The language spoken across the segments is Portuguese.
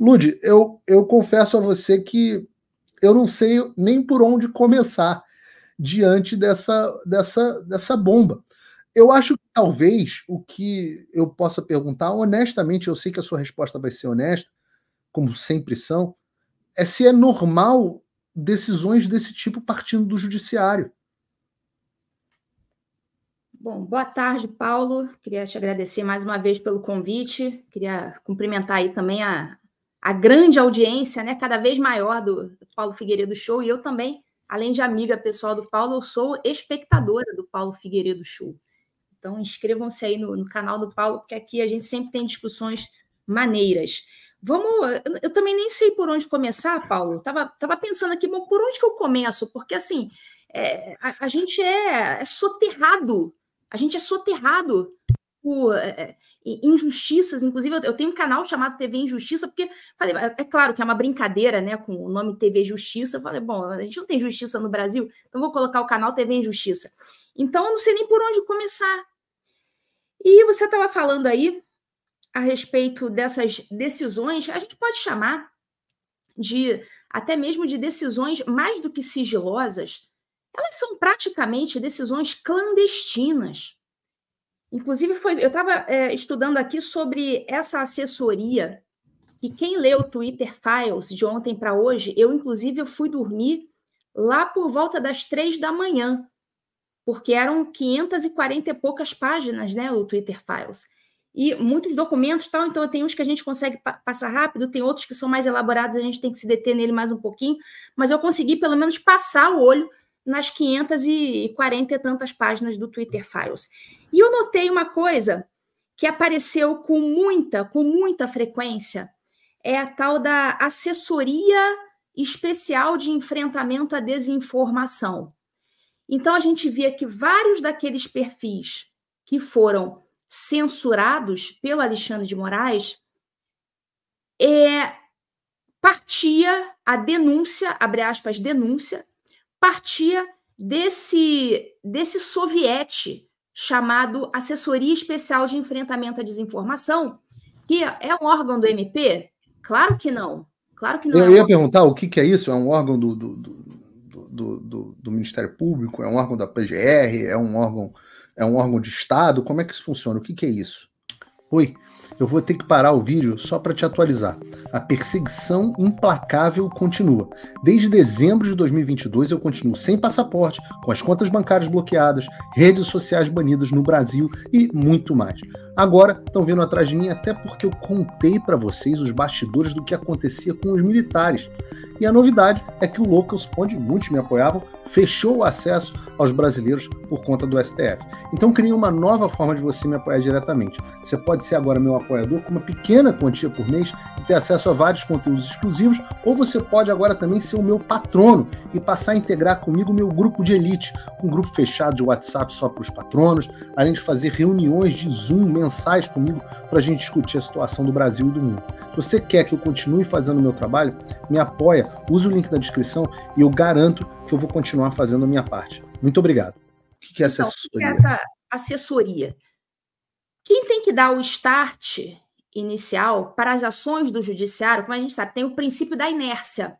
Lude, eu, eu confesso a você que eu não sei nem por onde começar diante dessa, dessa, dessa bomba. Eu acho que talvez o que eu possa perguntar, honestamente, eu sei que a sua resposta vai ser honesta, como sempre são, é se é normal decisões desse tipo partindo do judiciário. Bom, boa tarde, Paulo. Queria te agradecer mais uma vez pelo convite. Queria cumprimentar aí também a, a grande audiência, né, cada vez maior do, Paulo Figueiredo Show, e eu também, além de amiga pessoal do Paulo, eu sou espectadora do Paulo Figueiredo Show. Então, inscrevam-se aí no, no, canal do Paulo, porque aqui a gente sempre tem discussões maneiras. Vamos, eu, eu também nem sei por onde começar, Paulo. Tava, tava pensando aqui, bom, por onde que eu começo? Porque assim, é, a, a, gente é, é soterrado, a gente é soterrado por é, é injustiças. Inclusive, eu, tenho um canal chamado TV Injustiça, porque falei, é, é claro que é uma brincadeira, né? Com o nome TV Justiça. Eu falei, bom, a gente não tem justiça no Brasil, então vou colocar o canal TV Injustiça. Então eu não sei nem por onde começar. E você estava falando aí a respeito dessas decisões, a gente pode chamar de até mesmo de decisões mais do que sigilosas, elas são praticamente decisões clandestinas. Inclusive, foi, eu estava é, estudando aqui sobre essa assessoria, e quem leu o Twitter Files de ontem para hoje, eu, inclusive, eu fui dormir lá por volta das três da manhã, porque eram 540 e poucas páginas, né, o Twitter Files. E muitos documentos tal, então tem uns que a gente consegue pa passar rápido, tem outros que são mais elaborados, a gente tem que se deter nele mais um pouquinho, mas eu consegui pelo menos passar o olho nas 540 e tantas páginas do Twitter Files. E eu notei uma coisa que apareceu com muita, com muita frequência, é a tal da assessoria especial de enfrentamento à desinformação. Então a gente via que vários daqueles perfis que foram censurados pelo Alexandre de Moraes é, partia a denúncia, abre aspas, denúncia, partia desse desse soviete chamado Assessoria Especial de Enfrentamento à Desinformação, que é um órgão do MP? Claro que não. Claro que não. Eu é ia perguntar o que, que é isso? É um órgão do, do, do, do, Ministério Público? É um órgão da PGR? É um órgão, é um órgão de Estado? Como é que isso funciona? O que, que é isso? Oi. Eu vou ter que parar o vídeo só para te atualizar. A perseguição implacável continua. Desde dezembro de 2022 eu continuo sem passaporte, com as contas bancárias bloqueadas, redes sociais banidas no Brasil e muito mais. Agora estão vendo atrás de mim até porque eu contei para vocês os bastidores do que acontecia com os militares. E a novidade é que o Locals, onde muitos me apoiavam, fechou o acesso aos brasileiros por conta do STF. Então criei uma nova forma de você me apoiar diretamente. Você pode ser agora meu apoiador com uma pequena quantia por mês e ter acesso a vários conteúdos exclusivos, ou você pode agora também ser o meu patrono e passar a integrar comigo o meu grupo de elite, um grupo fechado de WhatsApp só para os patronos, além de fazer reuniões de Zoom mensais mensais comigo para a gente discutir a situação do Brasil e do mundo. Se você quer que eu continue fazendo o meu trabalho, me apoia, use o link na descrição e eu garanto que eu vou continuar fazendo a minha parte. Muito obrigado. O que é essa então, é assessoria? Essa assessoria. Quem tem que dar o start inicial para as ações do judiciário, como a gente sabe, tem o princípio da inércia.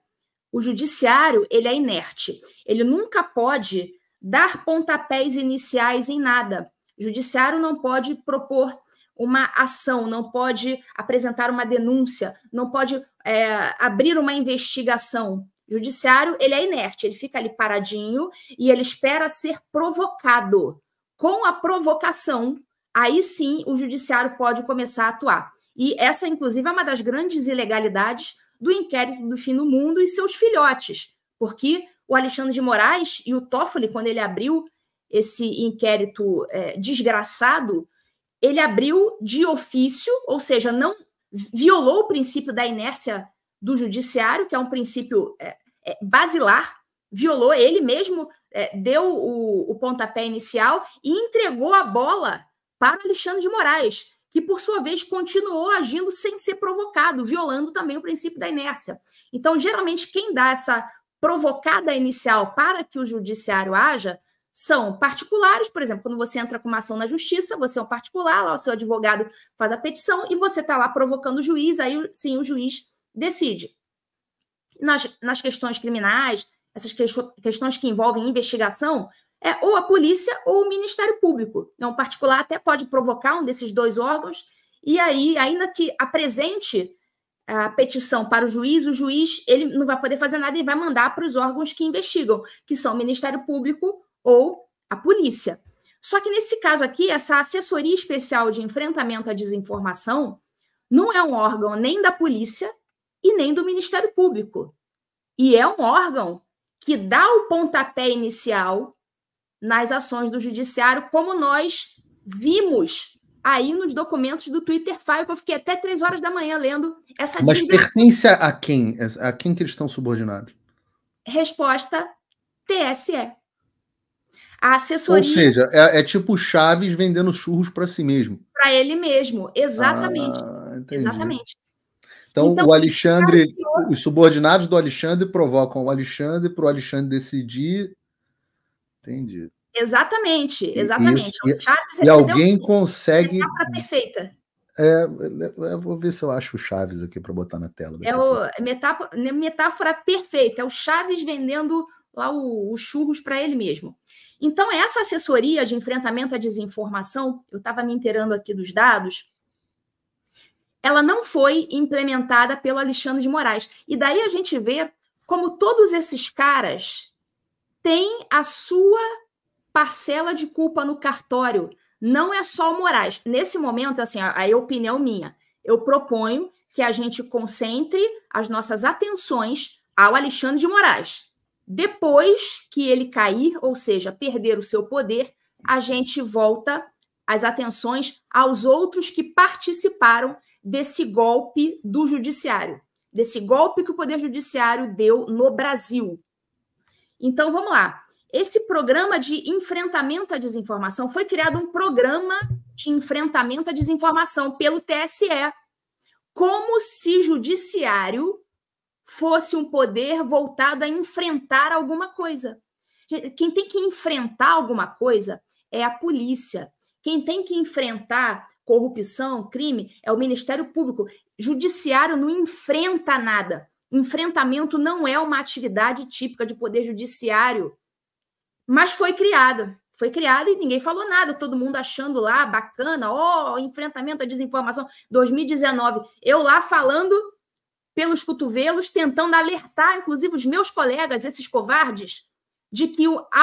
O judiciário, ele é inerte. Ele nunca pode dar pontapés iniciais em nada, judiciário não pode propor uma ação, não pode apresentar uma denúncia, não pode é, abrir uma investigação. Judiciário, ele é inerte, ele fica ali paradinho e ele espera ser provocado. Com a provocação, aí sim o judiciário pode começar a atuar. E essa, inclusive, é uma das grandes ilegalidades do inquérito do fim do mundo e seus filhotes, porque o Alexandre de Moraes e o Toffoli, quando ele abriu esse inquérito é, desgraçado, ele abriu de ofício, ou seja, não violou o princípio da inércia do judiciário, que é um princípio é, é, basilar, violou ele mesmo, é, deu o, o pontapé inicial e entregou a bola para Alexandre de Moraes, que por sua vez continuou agindo sem ser provocado, violando também o princípio da inércia. Então, geralmente, quem dá essa provocada inicial para que o judiciário haja são particulares, por exemplo, quando você entra com uma ação na justiça, você é um particular, lá o seu advogado faz a petição e você está lá provocando o juiz, aí sim o juiz decide. Nas, nas questões criminais, essas questões que envolvem investigação, é ou a polícia ou o Ministério Público. Então, um particular até pode provocar um desses dois órgãos, e aí, ainda que apresente a petição para o juiz, o juiz ele não vai poder fazer nada e vai mandar para os órgãos que investigam, que são o Ministério Público ou a polícia. Só que nesse caso aqui, essa assessoria especial de enfrentamento à desinformação não é um órgão nem da polícia e nem do Ministério Público. E é um órgão que dá o pontapé inicial nas ações do judiciário, como nós vimos aí nos documentos do Twitter Fire, que eu fiquei até três horas da manhã lendo essa Mas diga... pertence a quem? A quem que eles estão subordinados? Resposta: TSE. A assessoria. Ou seja, é, é tipo Chaves vendendo churros para si mesmo. Para ele mesmo, exatamente. Ah, exatamente. Então, então, o Alexandre, cara... os subordinados do Alexandre provocam o Alexandre para o Alexandre decidir. Entendi. Exatamente, exatamente. Isso, e, e alguém um... consegue. Tá perfeita. É, eu vou ver se eu acho o Chaves aqui para botar na tela. É o, é metáfora, é metáfora perfeita. É o Chaves vendendo lá os churros para ele mesmo. Então, essa assessoria de enfrentamento à desinformação, eu estava me inteirando aqui dos dados, ela não foi implementada pelo Alexandre de Moraes. E daí a gente vê como todos esses caras têm a sua parcela de culpa no cartório. Não é só o Moraes. Nesse momento, assim, a, a opinião minha, eu proponho que a gente concentre as nossas atenções ao Alexandre de Moraes. Depois que ele cair, ou seja, perder o seu poder, a gente volta as atenções aos outros que participaram desse golpe do judiciário, desse golpe que o poder judiciário deu no Brasil. Então vamos lá. Esse programa de enfrentamento à desinformação foi criado um programa de enfrentamento à desinformação pelo TSE, como se judiciário fosse um poder voltado a enfrentar alguma coisa. Quem tem que enfrentar alguma coisa é a polícia. Quem tem que enfrentar corrupção, crime, é o Ministério Público. Judiciário não enfrenta nada. Enfrentamento não é uma atividade típica de poder judiciário. Mas foi criada. Foi criada e ninguém falou nada, todo mundo achando lá bacana, ó, oh, enfrentamento à desinformação 2019. Eu lá falando pelos cotovelos, tentando alertar, inclusive, os meus colegas, esses covardes, de que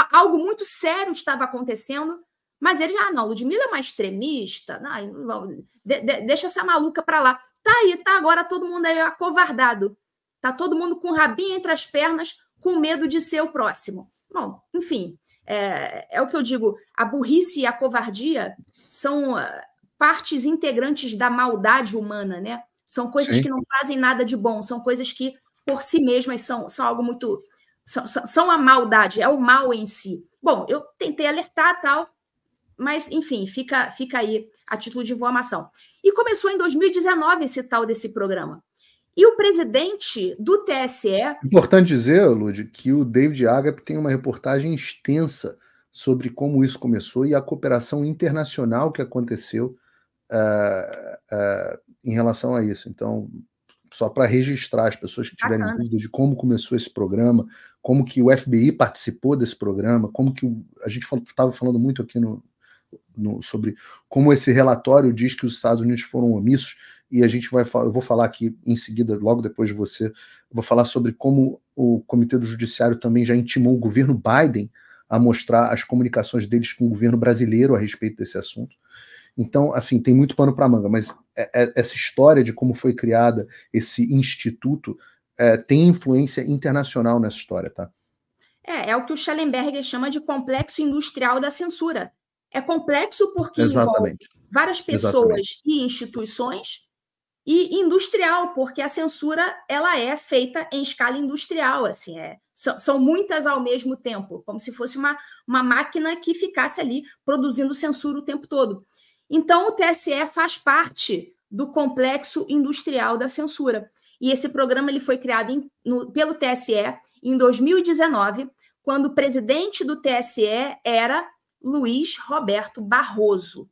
algo muito sério estava acontecendo. Mas eles, ah, não, Ludmilla é uma extremista, não, não, de, de, deixa essa maluca para lá. Tá aí, tá agora todo mundo aí acovardado. Tá todo mundo com o rabinho entre as pernas, com medo de ser o próximo. Bom, enfim, é, é o que eu digo, a burrice e a covardia são ah, partes integrantes da maldade humana, né? São coisas Sim. que não fazem nada de bom, são coisas que, por si mesmas, são, são algo muito. São, são a maldade, é o mal em si. Bom, eu tentei alertar tal, mas, enfim, fica, fica aí a título de informação. E começou em 2019 esse tal desse programa. E o presidente do TSE. Importante dizer, Lud, que o David Agap tem uma reportagem extensa sobre como isso começou e a cooperação internacional que aconteceu uh, uh, em relação a isso. Então, só para registrar as pessoas que tiverem Bacana. dúvida de como começou esse programa, como que o FBI participou desse programa, como que o, a gente estava falando muito aqui no, no, sobre como esse relatório diz que os Estados Unidos foram omissos e a gente vai eu vou falar aqui em seguida logo depois de você vou falar sobre como o Comitê do Judiciário também já intimou o governo Biden a mostrar as comunicações deles com o governo brasileiro a respeito desse assunto então, assim, tem muito pano para manga, mas é, é, essa história de como foi criada esse instituto é, tem influência internacional nessa história, tá? É, é o que o Schellenberger chama de complexo industrial da censura. É complexo porque Exatamente. envolve várias pessoas Exatamente. e instituições e industrial, porque a censura ela é feita em escala industrial, assim, é, são, são, muitas ao mesmo tempo, como se fosse uma, uma máquina que ficasse ali produzindo censura o tempo todo. Então, o TSE faz parte do complexo industrial da censura. E esse programa ele foi criado em, no, pelo TSE em 2019, quando o presidente do TSE era Luiz Roberto Barroso.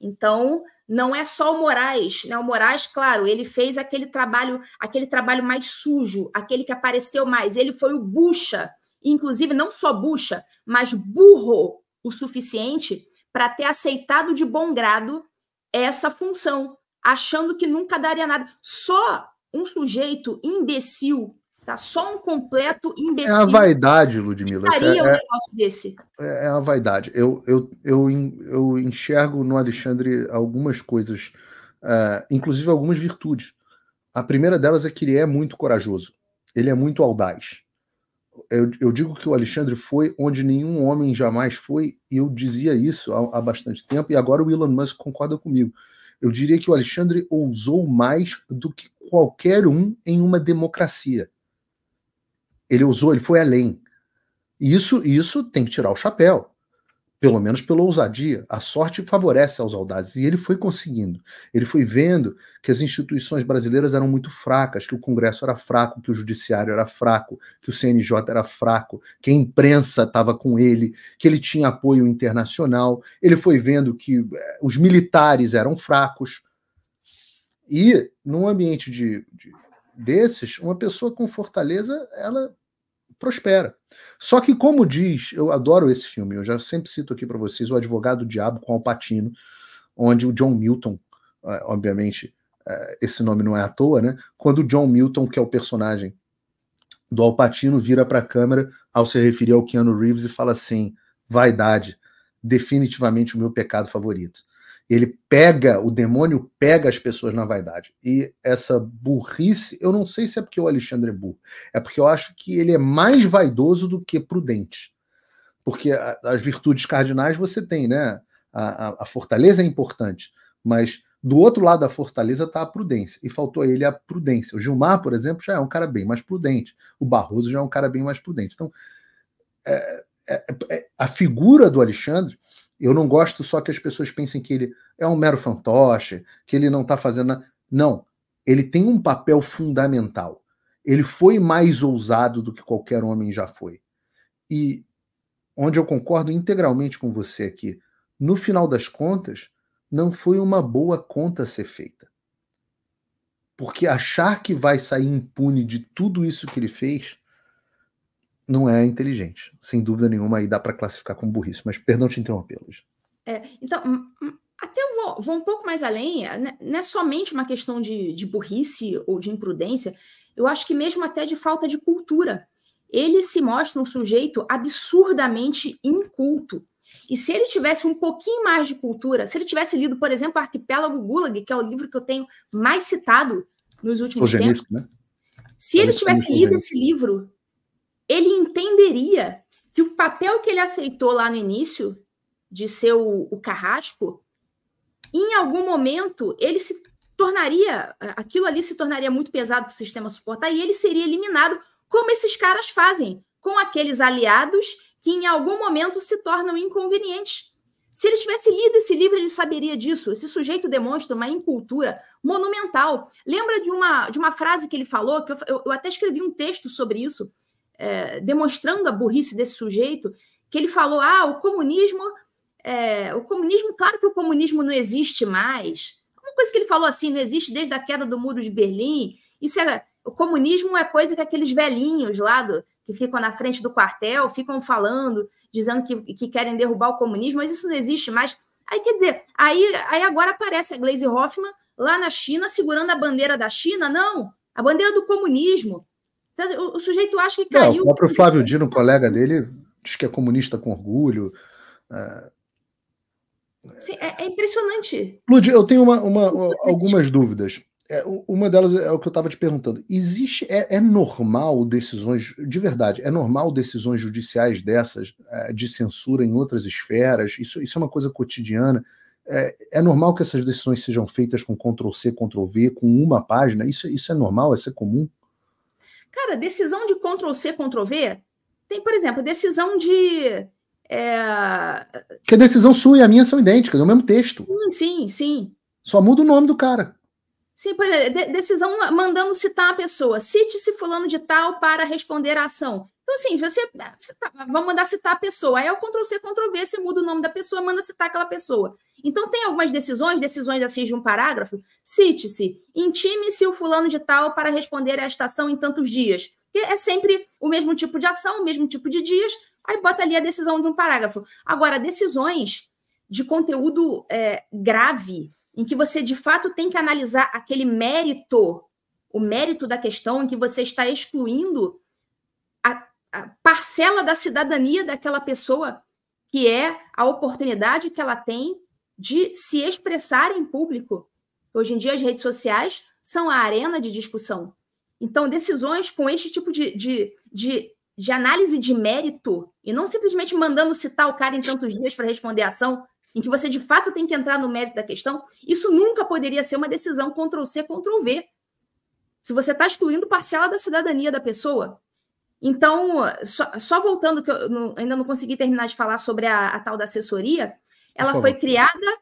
Então, não é só o Moraes, né? O Moraes, claro, ele fez aquele trabalho, aquele trabalho mais sujo, aquele que apareceu mais. Ele foi o bucha, inclusive não só bucha, mas burro o suficiente para ter aceitado de bom grado essa função, achando que nunca daria nada. Só um sujeito imbecil, tá? Só um completo imbecil. É a vaidade, Ludmila. Faria é, um é negócio é, desse. É a vaidade. Eu, eu, eu, eu enxergo no Alexandre algumas coisas, uh, inclusive algumas virtudes. A primeira delas é que ele é muito corajoso. Ele é muito audaz eu, eu, digo que o Alexandre foi onde nenhum homem jamais foi, e eu dizia isso há, há bastante tempo, e agora o Elon Musk concorda comigo. Eu diria que o Alexandre ousou mais do que qualquer um em uma democracia. Ele ousou, ele foi além. E isso, isso tem que tirar o chapéu pelo menos pela ousadia. A sorte favorece aos audazes e ele foi conseguindo. Ele foi vendo que as instituições brasileiras eram muito fracas, que o Congresso era fraco, que o Judiciário era fraco, que o CNJ era fraco, que a imprensa estava com ele, que ele tinha apoio internacional. Ele foi vendo que eh, os militares eram fracos. E num ambiente de, de desses, uma pessoa com fortaleza, ela prospera. Só que, como diz, eu adoro esse filme, eu já sempre cito aqui para vocês, O Advogado do Diabo com Alpatino, onde o John Milton, ah, obviamente, é, esse nome não é à toa, né? Quando o John Milton, que é o personagem do Alpatino, vira para a câmera ao se referir ao Keanu Reeves e fala assim: vaidade, definitivamente o meu pecado favorito. Ele pega, o demônio pega as pessoas na vaidade. E essa burrice, eu não sei se é porque o Alexandre é burro, é porque eu acho que ele é mais vaidoso do que prudente. Porque as virtudes cardinais você tem, né? A, a, a fortaleza é importante, mas do outro lado da fortaleza está a prudência, e faltou a ele a prudência. O Gilmar, por exemplo, já é um cara bem mais prudente. O Barroso já é um cara bem mais prudente. Então, é, é, é, a figura do Alexandre eu não gosto só que as pessoas pensem que ele é um mero fantoche, que ele não está fazendo nada. Não. Ele tem um papel fundamental. Ele foi mais ousado do que qualquer homem já foi. E onde eu concordo integralmente com você aqui, é no final das contas, não foi uma boa conta ser feita. Porque achar que vai sair impune de tudo isso que ele fez não é inteligente, sem dúvida nenhuma, e dá para classificar como burrice. Mas perdão te interrompê-los. É, então, hum, hum, até vou, vou, um pouco mais além, é, né, não é somente uma questão de, de, burrice ou de imprudência, eu acho que mesmo até de falta de cultura. Ele se mostra um sujeito absurdamente inculto. E se ele tivesse um pouquinho mais de cultura, se ele tivesse lido, por exemplo, Arquipélago Gulag, que é o livro que eu tenho mais citado nos últimos Ogenisco, tempos, né? se ele tivesse lido esse livro ele entenderia que o papel que ele aceitou lá no início, de ser o, o carrasco, em algum momento ele se tornaria, aquilo ali se tornaria muito pesado para o sistema suportar e ele seria eliminado, como esses caras fazem, com aqueles aliados que em algum momento se tornam inconvenientes. Se ele tivesse lido esse livro, ele saberia disso. Esse sujeito demonstra uma incultura monumental. Lembra de uma, de uma frase que ele falou, que eu, eu, eu até escrevi um texto sobre isso, é, demonstrando a burrice desse sujeito, que ele falou: ah, o comunismo, é, o comunismo, claro que o comunismo não existe mais. Uma coisa que ele falou assim, não existe desde a queda do muro de Berlim. Isso é, o comunismo é coisa que aqueles velhinhos lá do, que ficam na frente do quartel ficam falando, dizendo que, que querem derrubar o comunismo, mas isso não existe mais. Aí quer dizer, aí, aí agora aparece a Glaze Hoffman lá na China segurando a bandeira da China, não, a bandeira do comunismo. Então, assim, o, sujeito acha que caiu. Não, o próprio Flávio né? Dino, um colega dele, diz que é comunista com orgulho. É... Sim, é, é, impressionante. Lud, eu tenho uma, é uma, algumas dúvidas. É, uma delas é o que eu estava te perguntando. Existe é, é, normal decisões de verdade? É normal decisões judiciais dessas é, de censura em outras esferas? Isso, isso é uma coisa cotidiana. É, é, normal que essas decisões sejam feitas com Ctrl C, Ctrl V, com uma página? Isso, isso é normal? Isso é comum? Cara, decisão de Ctrl-C, Ctrl-V, tem, por exemplo, decisão de. É... Que a decisão sua e a minha são idênticas, é o mesmo texto. Sim, sim, sim. Só muda o nome do cara. Sim, por é, exemplo, decisão mandando citar a pessoa. Cite-se fulano de tal para responder a ação. Então, assim, você, ah, você tá, vamos mandar citar a pessoa. Aí é o Ctrl-C, Ctrl-V, você muda o nome da pessoa, manda citar aquela pessoa. Então, tem algumas decisões, decisões assim de um parágrafo. Cite-se, intime-se o fulano de tal para responder à estação em tantos dias. Que é sempre o mesmo tipo de ação, o mesmo tipo de dias. Aí bota ali a decisão de um parágrafo. Agora, decisões de conteúdo é, grave, em que você de fato tem que analisar aquele mérito, o mérito da questão, em que você está excluindo parcela da cidadania daquela pessoa, que é a oportunidade que ela tem de se expressar em público. Hoje em dia, as redes sociais são a arena de discussão. Então, decisões com este tipo de, de, de, de análise de mérito, e não simplesmente mandando citar o cara em tantos dias para responder a ação, em que você de fato tem que entrar no mérito da questão, isso nunca poderia ser uma decisão Ctrl-C, Ctrl-V. Se você está excluindo parcela da cidadania da pessoa, então, só, só voltando, que eu não, ainda não consegui terminar de falar sobre a, a tal da assessoria, ela foi criada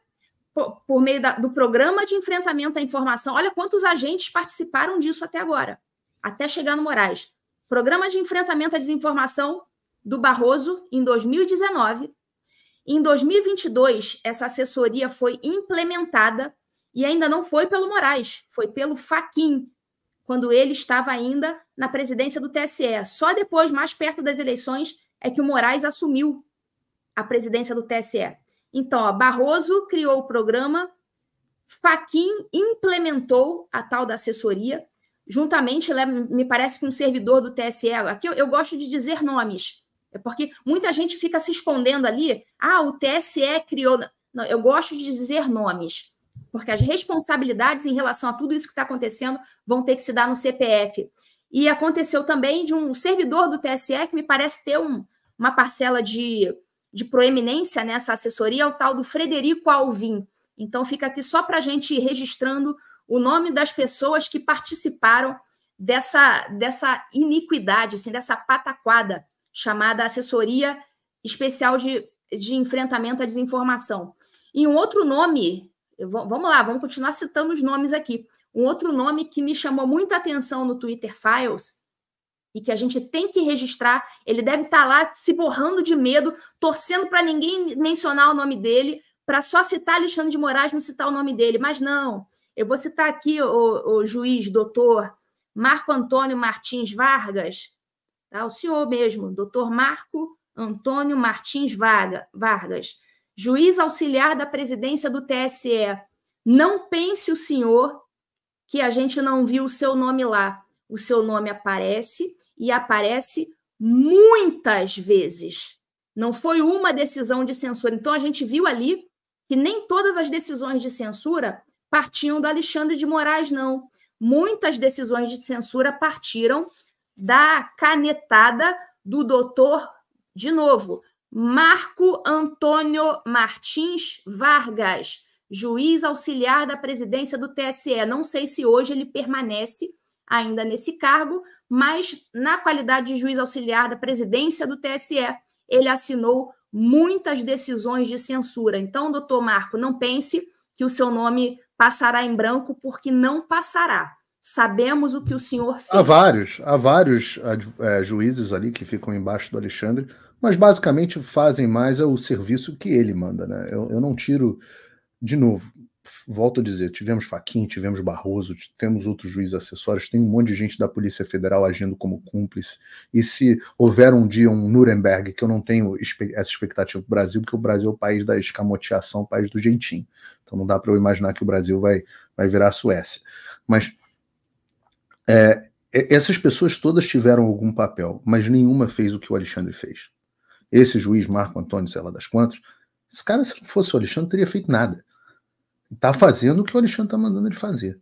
por, por meio da, do Programa de Enfrentamento à Informação. Olha quantos agentes participaram disso até agora, até chegar no Moraes. Programa de Enfrentamento à Desinformação do Barroso, em 2019. Em 2022, essa assessoria foi implementada e ainda não foi pelo Moraes, foi pelo Faquin, quando ele estava ainda na presidência do TSE. Só depois, mais perto das eleições, é que o Moraes assumiu a presidência do TSE. Então, ó, Barroso criou o programa, Faquin implementou a tal da assessoria, juntamente, né, me parece que um servidor do TSE, aqui eu, eu gosto de dizer nomes, é porque muita gente fica se escondendo ali, ah, o TSE criou, Não, eu gosto de dizer nomes porque as responsabilidades em relação a tudo isso que está acontecendo vão ter que se dar no CPF. E aconteceu também de um servidor do TSE, que me parece ter um, uma parcela de, de proeminência nessa assessoria, é o tal do Frederico Alvim. Então, fica aqui só para a gente ir registrando o nome das pessoas que participaram dessa, dessa iniquidade, assim, dessa pataquada chamada Assessoria Especial de, de Enfrentamento à Desinformação. E um outro nome vamos lá, vamos continuar citando os nomes aqui. Um outro nome que me chamou muita atenção no Twitter Files e que a gente tem que registrar, ele deve estar tá lá se borrando de medo, torcendo para ninguém mencionar o nome dele, para só citar Alexandre de Moraes, não citar o nome dele. Mas não, eu vou citar aqui o, o juiz, doutor Marco Antônio Martins Vargas, tá? o senhor mesmo, doutor Marco Antônio Martins Vargas juiz auxiliar da presidência do TSE, não pense o senhor que a gente não viu o seu nome lá. O seu nome aparece e aparece muitas vezes. Não foi uma decisão de censura. Então a gente viu ali que nem todas as decisões de censura partiam do Alexandre de Moraes, não. Muitas decisões de censura partiram da canetada do doutor, de novo, Marco Antônio Martins Vargas, juiz auxiliar da presidência do TSE. Não sei se hoje ele permanece ainda nesse cargo, mas na qualidade de juiz auxiliar da presidência do TSE, ele assinou muitas decisões de censura. Então, doutor Marco, não pense que o seu nome passará em branco, porque não passará. Sabemos o que o senhor fez. Há vários, há vários é, juízes ali que ficam embaixo do Alexandre mas basicamente fazem mais é o serviço que ele manda, né? Eu, eu não tiro, de novo, volto a dizer, tivemos Faquin, tivemos Barroso, temos outros juízes acessórios, tem um monte de gente da Polícia Federal agindo como cúmplice. E se houver um dia um Nuremberg, que eu não tenho essa expectativa para o Brasil, porque o Brasil é o país da escamoteação, o país do jeitinho. Então não dá para eu imaginar que o Brasil vai, vai virar a Suécia. Mas é, essas pessoas todas tiveram algum papel, mas nenhuma fez o que o Alexandre fez esse juiz Marco Antônio, sei lá das quantas, esse cara, se não fosse o Alexandre, teria feito nada. Está fazendo o que o Alexandre está mandando ele fazer.